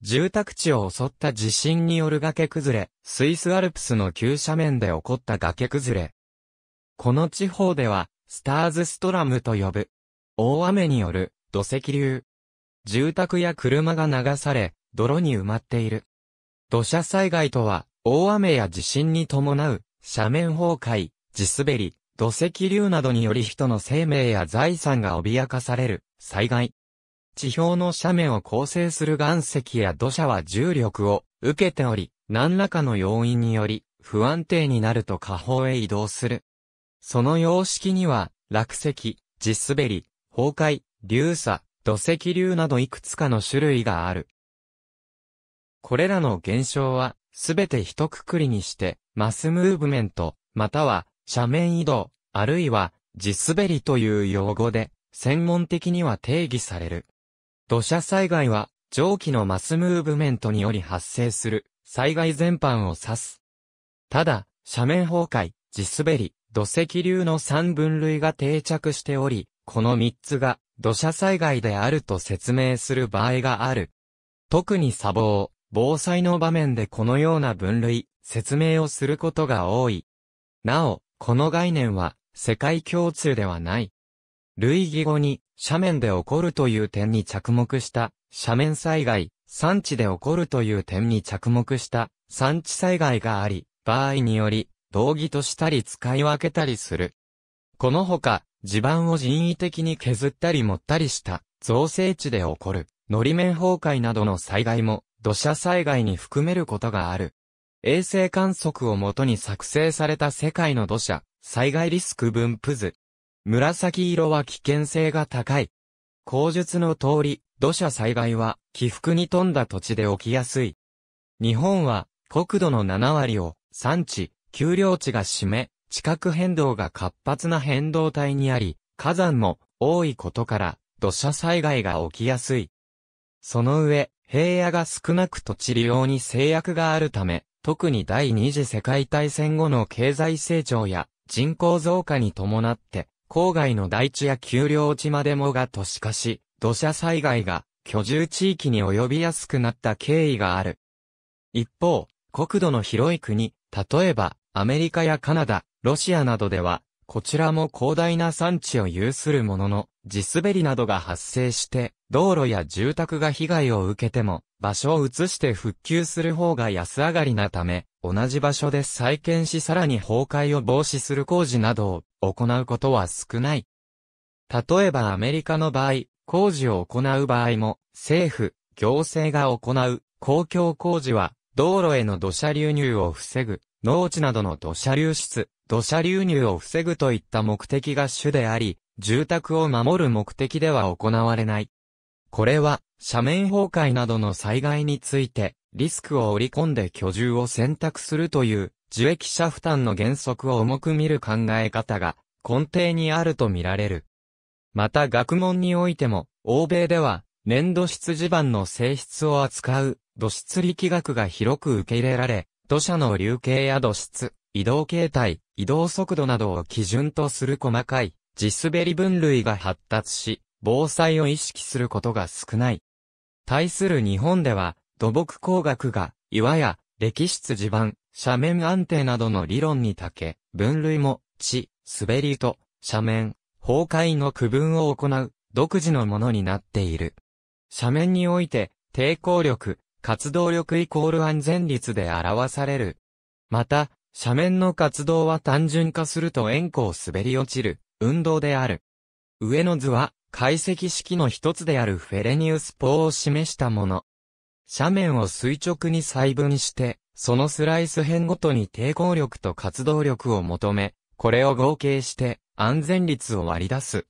住宅地を襲った地震による崖崩れ、スイスアルプスの急斜面で起こった崖崩れ。この地方では、スターズストラムと呼ぶ。大雨による土石流。住宅や車が流され、泥に埋まっている。土砂災害とは、大雨や地震に伴う、斜面崩壊、地滑り、土石流などにより人の生命や財産が脅かされる、災害。地表の斜面を構成する岩石や土砂は重力を受けており、何らかの要因により不安定になると下方へ移動する。その様式には、落石、地滑り、崩壊、流砂、土石流などいくつかの種類がある。これらの現象は、すべて一括りにして、マスムーブメント、または、斜面移動、あるいは、地滑りという用語で、専門的には定義される。土砂災害は、蒸気のマスムーブメントにより発生する、災害全般を指す。ただ、斜面崩壊、地滑り、土石流の三分類が定着しており、この三つが土砂災害であると説明する場合がある。特に砂防、防災の場面でこのような分類、説明をすることが多い。なお、この概念は世界共通ではない。類義語に、斜面で起こるという点に着目した、斜面災害、産地で起こるという点に着目した、産地災害があり、場合により、同義としたり使い分けたりする。このほか、地盤を人為的に削ったり盛ったりした、造成地で起こる、のり面崩壊などの災害も、土砂災害に含めることがある。衛星観測をもとに作成された世界の土砂、災害リスク分布図。紫色は危険性が高い。口述の通り、土砂災害は起伏に富んだ土地で起きやすい。日本は国土の7割を産地、丘陵地が占め、地殻変動が活発な変動帯にあり、火山も多いことから土砂災害が起きやすい。その上、平野が少なく土地利用に制約があるため、特に第二次世界大戦後の経済成長や人口増加に伴って郊外の大地や丘陵地までもが都市化し、土砂災害が居住地域に及びやすくなった経緯がある。一方、国土の広い国、例えばアメリカやカナダ、ロシアなどでは、こちらも広大な産地を有するものの、地滑りなどが発生して、道路や住宅が被害を受けても、場所を移して復旧する方が安上がりなため、同じ場所で再建しさらに崩壊を防止する工事などを行うことは少ない。例えばアメリカの場合、工事を行う場合も、政府、行政が行う公共工事は、道路への土砂流入を防ぐ、農地などの土砂流出、土砂流入を防ぐといった目的が主であり、住宅を守る目的では行われない。これは、斜面崩壊などの災害について、リスクを織り込んで居住を選択するという受益者負担の原則を重く見る考え方が根底にあると見られる。また学問においても、欧米では粘土質地盤の性質を扱う土質力学が広く受け入れられ、土砂の流形や土質、移動形態、移動速度などを基準とする細かい地滑り分類が発達し、防災を意識することが少ない。対する日本では、土木工学が、岩や、歴質地盤、斜面安定などの理論にたけ、分類も、地、滑りと、斜面、崩壊の区分を行う、独自のものになっている。斜面において、抵抗力、活動力イコール安全率で表される。また、斜面の活動は単純化すると円弧を滑り落ちる、運動である。上の図は、解析式の一つであるフェレニウス法を示したもの。斜面を垂直に細分して、そのスライス辺ごとに抵抗力と活動力を求め、これを合計して安全率を割り出す。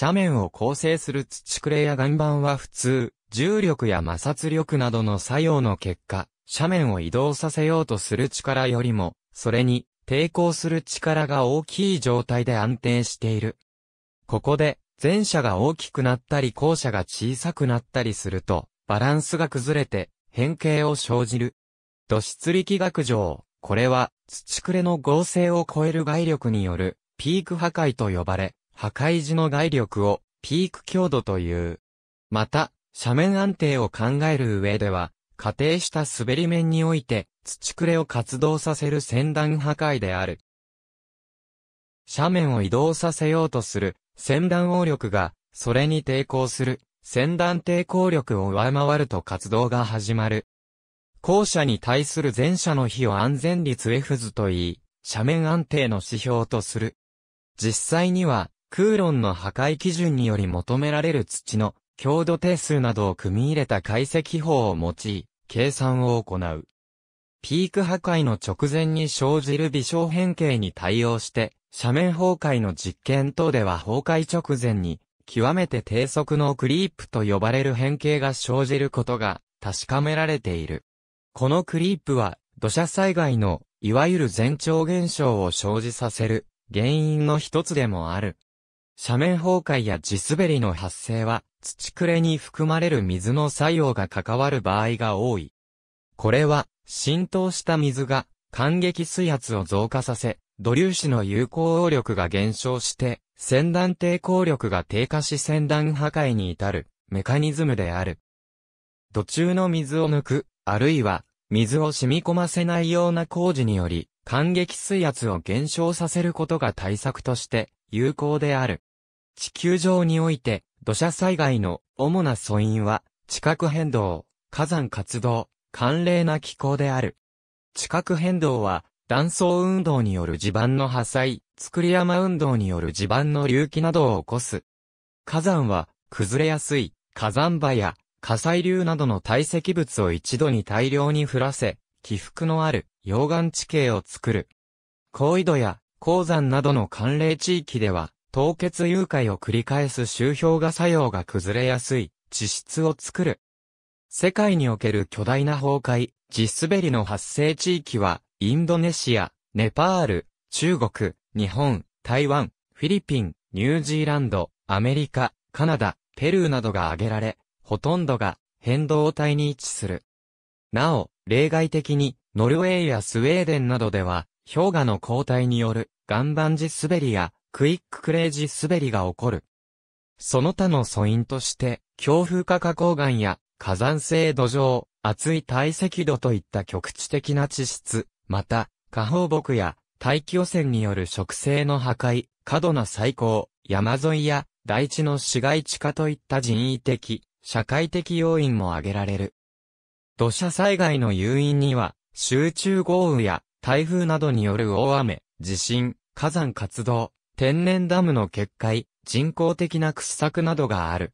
斜面を構成する土くれや岩盤は普通、重力や摩擦力などの作用の結果、斜面を移動させようとする力よりも、それに抵抗する力が大きい状態で安定している。ここで、前者が大きくなったり後者が小さくなったりすると、バランスが崩れて変形を生じる。土質力学上、これは土くれの合成を超える外力によるピーク破壊と呼ばれ、破壊時の外力をピーク強度という。また、斜面安定を考える上では、仮定した滑り面において土くれを活動させる先端破壊である。斜面を移動させようとする先端応力が、それに抵抗する先端抵抗力を上回ると活動が始まる。後者に対する前者の比を安全率 F 図と言い、斜面安定の指標とする。実際には、空論の破壊基準により求められる土の強度定数などを組み入れた解析法を用い、計算を行う。ピーク破壊の直前に生じる微小変形に対応して、斜面崩壊の実験等では崩壊直前に、極めて低速のクリープと呼ばれる変形が生じることが確かめられている。このクリープは、土砂災害の、いわゆる前兆現象を生じさせる、原因の一つでもある。斜面崩壊や地滑りの発生は、土くれに含まれる水の作用が関わる場合が多い。これは、浸透した水が、感激水圧を増加させ、土粒子の有効応力が減少して、先端抵抗力が低下し先端破壊に至る、メカニズムである。土中の水を抜く、あるいは、水を染み込ませないような工事により、感激水圧を減少させることが対策として有効である。地球上において、土砂災害の主な素因は、地殻変動、火山活動、寒冷な気候である。地殻変動は、断層運動による地盤の破砕、作り山運動による地盤の隆起などを起こす。火山は、崩れやすい、火山灰や火砕流などの堆積物を一度に大量に降らせ、起伏のある溶岩地形を作る。高緯度や鉱山などの寒冷地域では、凍結融解を繰り返す周氷が作用が崩れやすい地質を作る。世界における巨大な崩壊、地滑りの発生地域は、インドネシア、ネパール、中国、日本、台湾、フィリピン、ニュージーランド、アメリカ、カナダ、ペルーなどが挙げられ、ほとんどが変動体に位置する。なお、例外的に、ノルウェーやスウェーデンなどでは、氷河の交代による岩盤地滑りやクイッククレージ滑りが起こる。その他の素因として、強風化加工岩や火山性土壌、厚い堆積土といった局地的な地質、また、下放木や大気汚染による植生の破壊、過度な採光、山沿いや大地の市街地化といった人為的、社会的要因も挙げられる。土砂災害の誘因には、集中豪雨や台風などによる大雨、地震、火山活動、天然ダムの決壊、人工的な掘削などがある。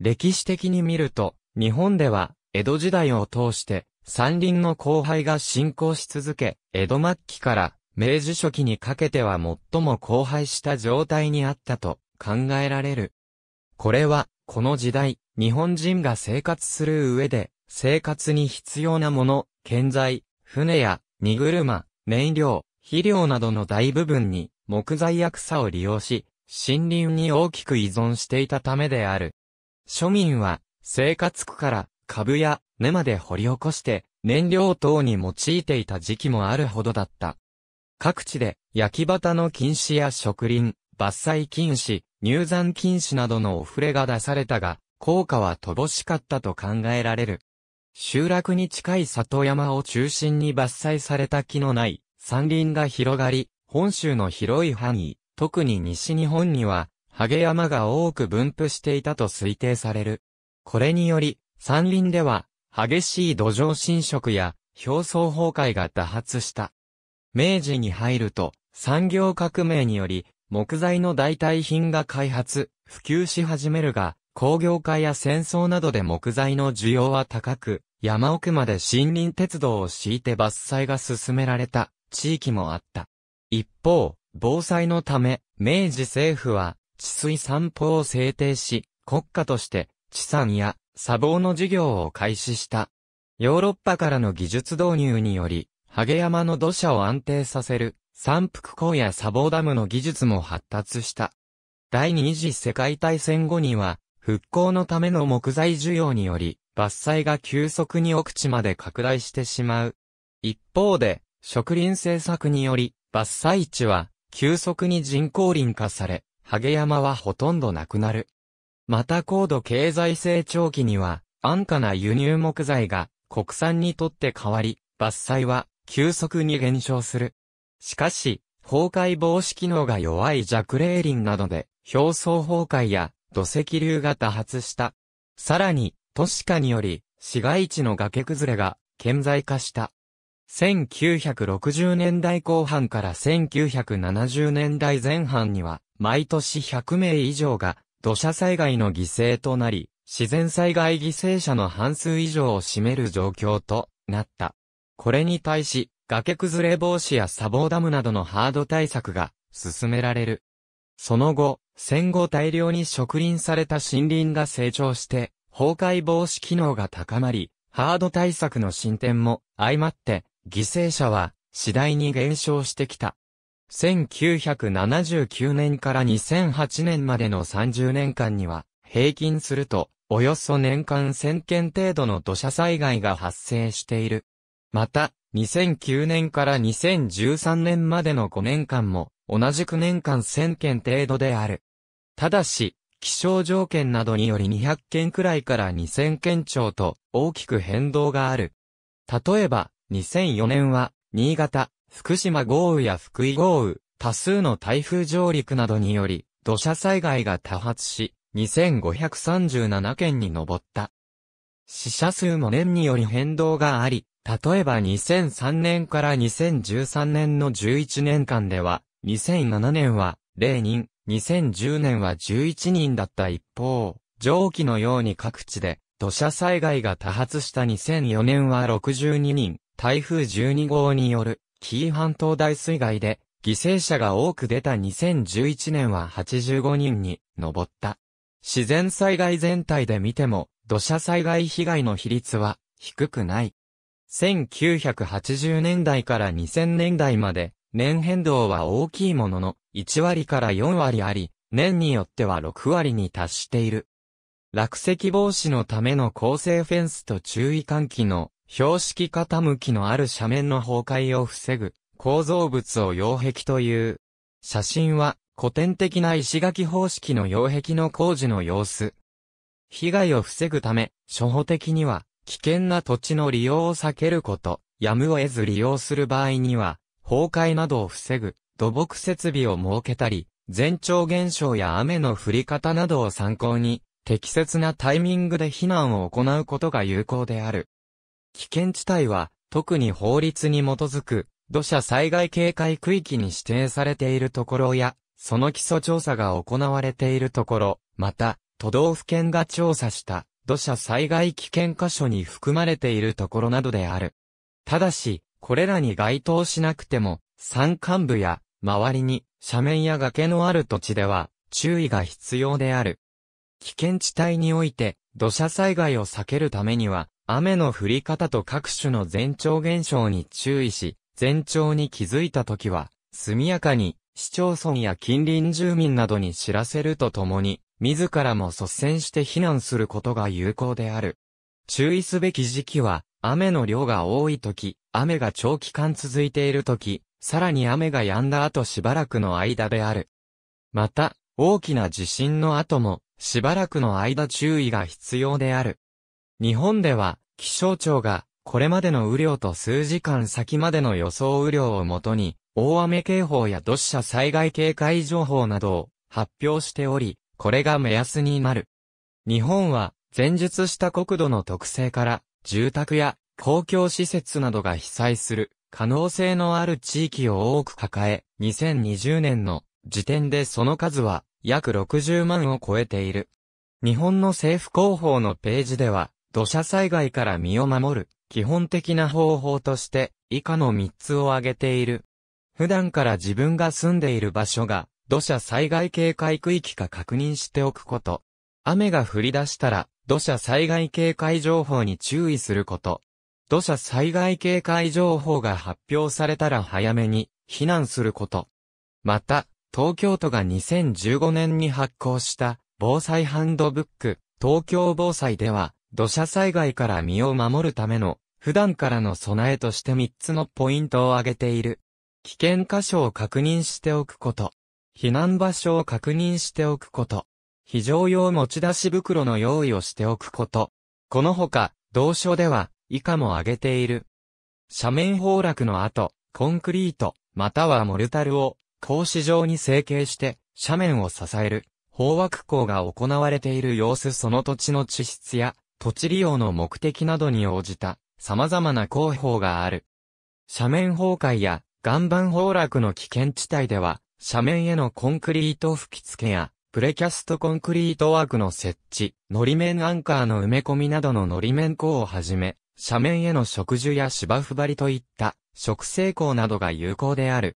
歴史的に見ると、日本では、江戸時代を通して、山林の荒廃が進行し続け、江戸末期から明治初期にかけては最も荒廃した状態にあったと考えられる。これは、この時代、日本人が生活する上で、生活に必要なもの、建材、船や、荷車、燃料、肥料などの大部分に、木材や草を利用し、森林に大きく依存していたためである。庶民は、生活区から、株や根まで掘り起こして、燃料等に用いていた時期もあるほどだった。各地で、焼き畑の禁止や植林、伐採禁止、入山禁止などのお触れが出されたが、効果は乏しかったと考えられる。集落に近い里山を中心に伐採された木のない山林が広がり、本州の広い範囲、特に西日本には、ハゲ山が多く分布していたと推定される。これにより、山林では、激しい土壌侵食や、表層崩壊が多発した。明治に入ると、産業革命により、木材の代替品が開発、普及し始めるが、工業化や戦争などで木材の需要は高く、山奥まで森林鉄道を敷いて伐採が進められた地域もあった。一方、防災のため、明治政府は、治水散歩を制定し、国家として地産や砂防の事業を開始した。ヨーロッパからの技術導入により、ハゲ山の土砂を安定させる三福港や砂防ダムの技術も発達した。第二次世界大戦後には、復興のための木材需要により、伐採が急速に奥地まで拡大してしまう。一方で、植林政策により、伐採地は、急速に人工林化され、ハゲ山はほとんどなくなる。また高度経済成長期には、安価な輸入木材が国産にとって変わり、伐採は急速に減少する。しかし、崩壊防止機能が弱い弱霊林などで、表層崩壊や土石流が多発した。さらに、都市化により、市街地の崖崩れが顕在化した。1960年代後半から1970年代前半には、毎年100名以上が土砂災害の犠牲となり、自然災害犠牲者の半数以上を占める状況となった。これに対し、崖崩れ防止や砂防ダムなどのハード対策が進められる。その後、戦後大量に植林された森林が成長して、崩壊防止機能が高まり、ハード対策の進展も相まって、犠牲者は次第に減少してきた。1979年から2008年までの30年間には、平均すると、およそ年間1000件程度の土砂災害が発生している。また、2009年から2013年までの5年間も、同じ9年間1000件程度である。ただし、気象条件などにより200件くらいから2000件超と大きく変動がある。例えば、2004年は、新潟、福島豪雨や福井豪雨、多数の台風上陸などにより、土砂災害が多発し、2537件に上った。死者数も年により変動があり、例えば2003年から2013年の11年間では、2007年は0人、2010年は11人だった一方、上記のように各地で土砂災害が多発した2004年は62人、台風12号による紀伊半島大水害で犠牲者が多く出た2011年は85人に上った。自然災害全体で見ても土砂災害被害の比率は低くない。1980年代から2000年代まで年変動は大きいものの1割から4割あり、年によっては6割に達している。落石防止のための構成フェンスと注意喚起の標識傾きのある斜面の崩壊を防ぐ構造物を擁壁という。写真は古典的な石垣方式の擁壁の工事の様子被害を防ぐため、初歩的には、危険な土地の利用を避けること、やむを得ず利用する場合には、崩壊などを防ぐ、土木設備を設けたり、前兆現象や雨の降り方などを参考に、適切なタイミングで避難を行うことが有効である。危険地帯は、特に法律に基づく、土砂災害警戒区域に指定されているところや、その基礎調査が行われているところ、また、都道府県が調査した土砂災害危険箇所に含まれているところなどである。ただし、これらに該当しなくても、山間部や周りに斜面や崖のある土地では注意が必要である。危険地帯において土砂災害を避けるためには、雨の降り方と各種の前兆現象に注意し、前兆に気づいたときは、速やかに市町村や近隣住民などに知らせるとともに、自らも率先して避難することが有効である。注意すべき時期は、雨の量が多い時、雨が長期間続いている時、さらに雨が止んだ後しばらくの間である。また、大きな地震の後も、しばらくの間注意が必要である。日本では、気象庁が、これまでの雨量と数時間先までの予想雨量をもとに、大雨警報や土砂災害警戒情報などを発表しており、これが目安になる。日本は、前述した国土の特性から、住宅や公共施設などが被災する可能性のある地域を多く抱え、2020年の時点でその数は約60万を超えている。日本の政府広報のページでは、土砂災害から身を守る基本的な方法として以下の3つを挙げている。普段から自分が住んでいる場所が土砂災害警戒区域か確認しておくこと。雨が降り出したら、土砂災害警戒情報に注意すること。土砂災害警戒情報が発表されたら早めに避難すること。また、東京都が2015年に発行した防災ハンドブック、東京防災では、土砂災害から身を守るための普段からの備えとして3つのポイントを挙げている。危険箇所を確認しておくこと。避難場所を確認しておくこと。非常用持ち出し袋の用意をしておくこと。このほか、同書では、以下も挙げている。斜面崩落の後、コンクリート、またはモルタルを、格子状に成形して、斜面を支える、方枠工が行われている様子その土地の地質や、土地利用の目的などに応じた、様々な工法がある。斜面崩壊や、岩盤崩落の危険地帯では、斜面へのコンクリート吹き付けや、プレキャストコンクリートワークの設置、のり面アンカーの埋め込みなどののり面工をはじめ、斜面への植樹や芝生張りといった植生工などが有効である。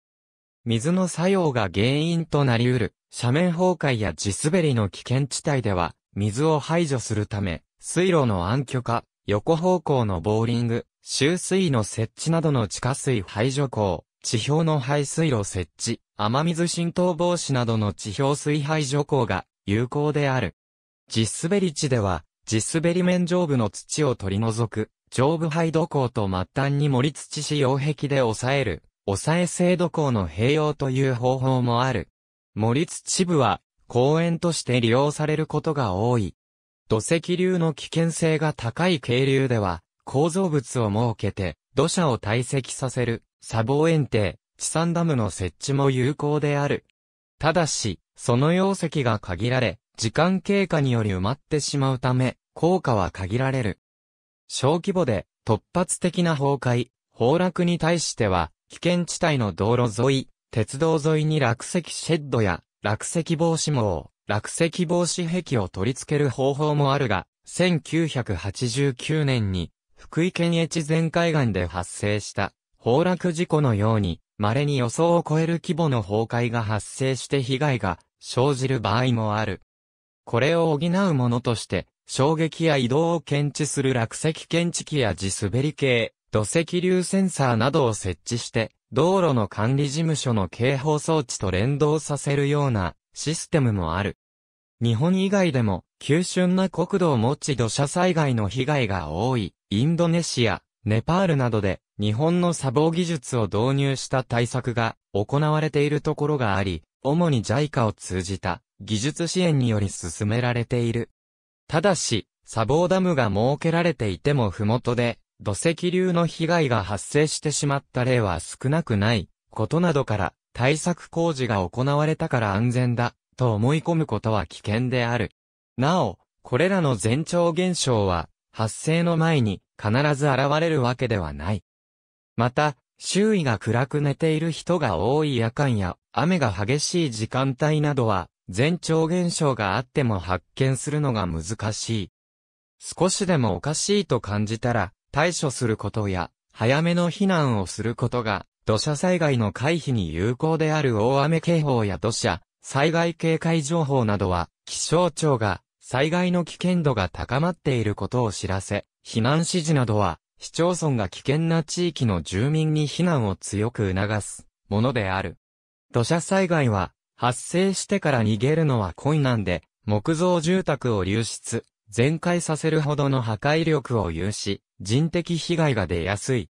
水の作用が原因となり得る斜面崩壊や地滑りの危険地帯では水を排除するため水路の暗渠化、横方向のボーリング、集水の設置などの地下水排除工、地表の排水路設置、雨水浸透防止などの地表水排除工が有効である。実滑り地では、実滑り面上部の土を取り除く、上部排土工と末端に盛り土使用壁で抑える、抑え制土工の併用という方法もある。盛り土部は、公園として利用されることが多い。土石流の危険性が高い渓流では、構造物を設けて、土砂を堆積させる、砂防園庭、地産ダムの設置も有効である。ただし、その容積が限られ、時間経過により埋まってしまうため、効果は限られる。小規模で突発的な崩壊、崩落に対しては、危険地帯の道路沿い、鉄道沿いに落石シェッドや落石防止網、落石防止壁を取り付ける方法もあるが、1989年に福井県越前海岸で発生した崩落事故のように、稀に予想を超える規模の崩壊が発生して被害が生じる場合もある。これを補うものとして、衝撃や移動を検知する落石検知器や地滑り系、土石流センサーなどを設置して、道路の管理事務所の警報装置と連動させるようなシステムもある。日本以外でも、急峻な国土を持ち土砂災害の被害が多い、インドネシア、ネパールなどで、日本の砂防技術を導入した対策が行われているところがあり、主に JICA を通じた技術支援により進められている。ただし、砂防ダムが設けられていても麓で土石流の被害が発生してしまった例は少なくないことなどから対策工事が行われたから安全だと思い込むことは危険である。なお、これらの前兆現象は発生の前に必ず現れるわけではない。また、周囲が暗く寝ている人が多い夜間や、雨が激しい時間帯などは、前兆現象があっても発見するのが難しい。少しでもおかしいと感じたら、対処することや、早めの避難をすることが、土砂災害の回避に有効である大雨警報や土砂、災害警戒情報などは、気象庁が災害の危険度が高まっていることを知らせ、避難指示などは市町村が危険な地域の住民に避難を強く促すものである。土砂災害は発生してから逃げるのは困難で、木造住宅を流出、全壊させるほどの破壊力を有し、人的被害が出やすい。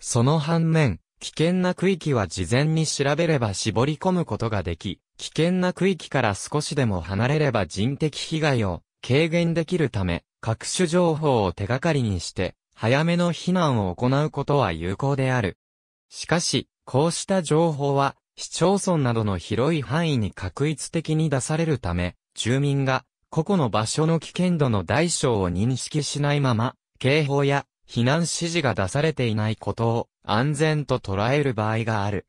その反面、危険な区域は事前に調べれば絞り込むことができ、危険な区域から少しでも離れれば人的被害を軽減できるため、各種情報を手がかりにして、早めの避難を行うことは有効である。しかし、こうした情報は、市町村などの広い範囲に確一的に出されるため、住民が個々の場所の危険度の大小を認識しないまま、警報や避難指示が出されていないことを安全と捉える場合がある。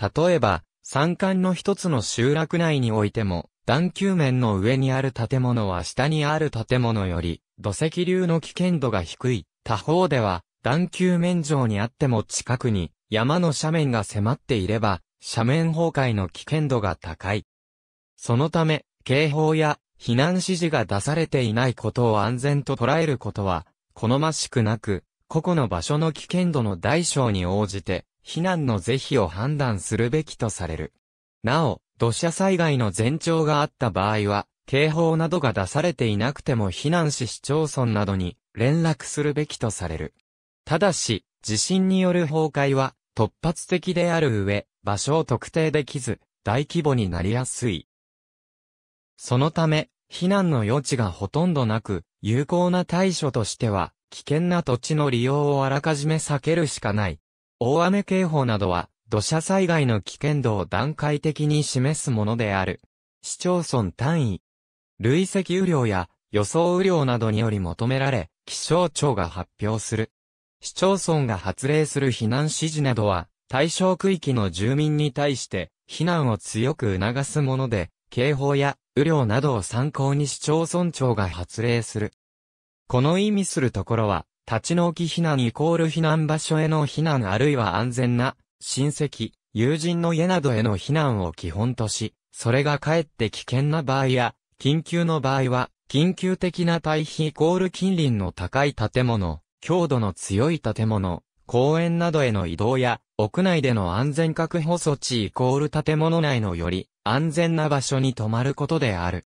例えば、山間の一つの集落内においても、段丘面の上にある建物は下にある建物より土石流の危険度が低い他方では、段球面上にあっても近くに山の斜面が迫っていれば、斜面崩壊の危険度が高い。そのため、警報や避難指示が出されていないことを安全と捉えることは、好ましくなく、個々の場所の危険度の大小に応じて、避難の是非を判断するべきとされる。なお、土砂災害の前兆があった場合は、警報などが出されていなくても避難し市町村などに連絡するべきとされる。ただし、地震による崩壊は突発的である上、場所を特定できず、大規模になりやすい。そのため、避難の余地がほとんどなく、有効な対処としては、危険な土地の利用をあらかじめ避けるしかない。大雨警報などは、土砂災害の危険度を段階的に示すものである。市町村単位、累積雨量や予想雨量などにより求められ、気象庁が発表する。市町村が発令する避難指示などは、対象区域の住民に対して避難を強く促すもので、警報や雨量などを参考に市町村長が発令する。この意味するところは、立ち退き避難イコール避難場所への避難あるいは安全な親戚、友人の家などへの避難を基本とし、それがかえって危険な場合や、緊急の場合は、緊急的な対比イコール近隣の高い建物、強度の強い建物、公園などへの移動や、屋内での安全確保措置イコール建物内のより安全な場所に泊まることである。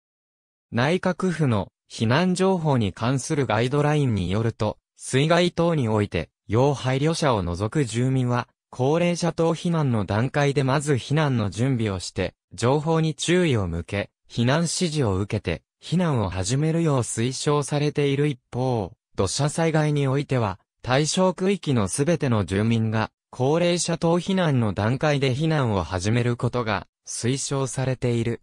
内閣府の避難情報に関するガイドラインによると、水害等において、要配慮者を除く住民は、高齢者等避難の段階でまず避難の準備をして、情報に注意を向け、避難指示を受けて、避難を始めるよう推奨されている一方、土砂災害においては、対象区域のすべての住民が、高齢者等避難の段階で避難を始めることが推奨されている。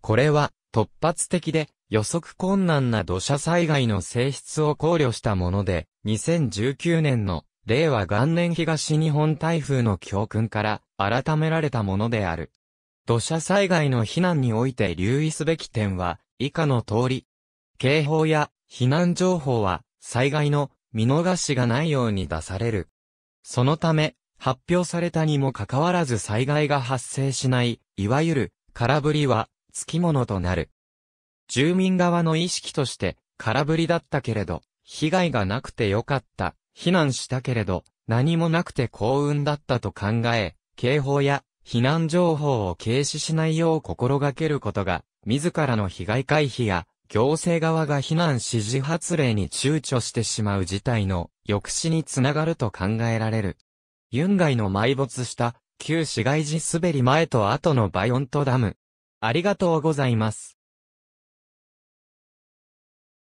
これは突発的で予測困難な土砂災害の性質を考慮したもので、2019年の令和元年東日本台風の教訓から改められたものである。土砂災害の避難において留意すべき点は、以下の通り、警報や避難情報は災害の見逃しがないように出される。そのため、発表されたにもかかわらず災害が発生しない、いわゆる空振りは付き物となる。住民側の意識として空振りだったけれど、被害がなくてよかった、避難したけれど、何もなくて幸運だったと考え、警報や避難情報を軽視しないよう心がけることが自らの被害回避や、行政側が避難指示発令に躊躇してしまう事態の抑止につながると考えられる。ユンガイの埋没した旧市街地滑り前と後のバイオントダム。ありがとうございます。